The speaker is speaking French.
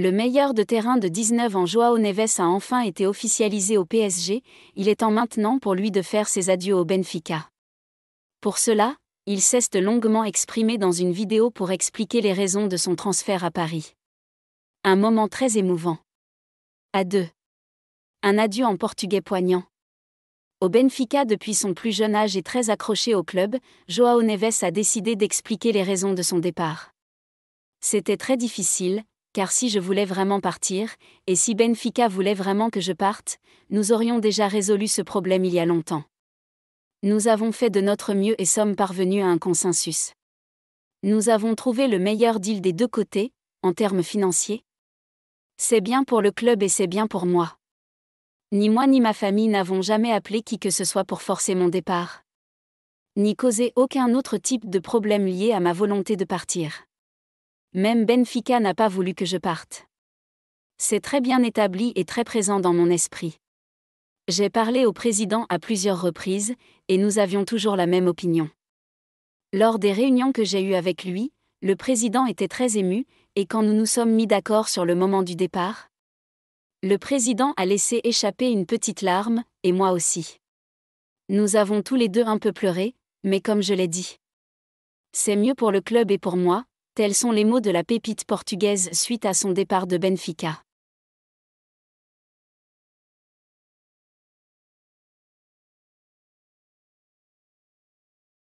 Le meilleur de terrain de 19 ans Joao Neves a enfin été officialisé au PSG, il est temps maintenant pour lui de faire ses adieux au Benfica. Pour cela, il s'est longuement exprimé dans une vidéo pour expliquer les raisons de son transfert à Paris. Un moment très émouvant. À deux. Un adieu en portugais poignant. Au Benfica depuis son plus jeune âge et très accroché au club, Joao Neves a décidé d'expliquer les raisons de son départ. C'était très difficile, car si je voulais vraiment partir, et si Benfica voulait vraiment que je parte, nous aurions déjà résolu ce problème il y a longtemps. Nous avons fait de notre mieux et sommes parvenus à un consensus. Nous avons trouvé le meilleur deal des deux côtés, en termes financiers. C'est bien pour le club et c'est bien pour moi. Ni moi ni ma famille n'avons jamais appelé qui que ce soit pour forcer mon départ. Ni causé aucun autre type de problème lié à ma volonté de partir. Même Benfica n'a pas voulu que je parte. C'est très bien établi et très présent dans mon esprit. J'ai parlé au président à plusieurs reprises, et nous avions toujours la même opinion. Lors des réunions que j'ai eues avec lui, le président était très ému, et quand nous nous sommes mis d'accord sur le moment du départ, le président a laissé échapper une petite larme, et moi aussi. Nous avons tous les deux un peu pleuré, mais comme je l'ai dit, c'est mieux pour le club et pour moi, Tels sont les mots de la pépite portugaise suite à son départ de Benfica.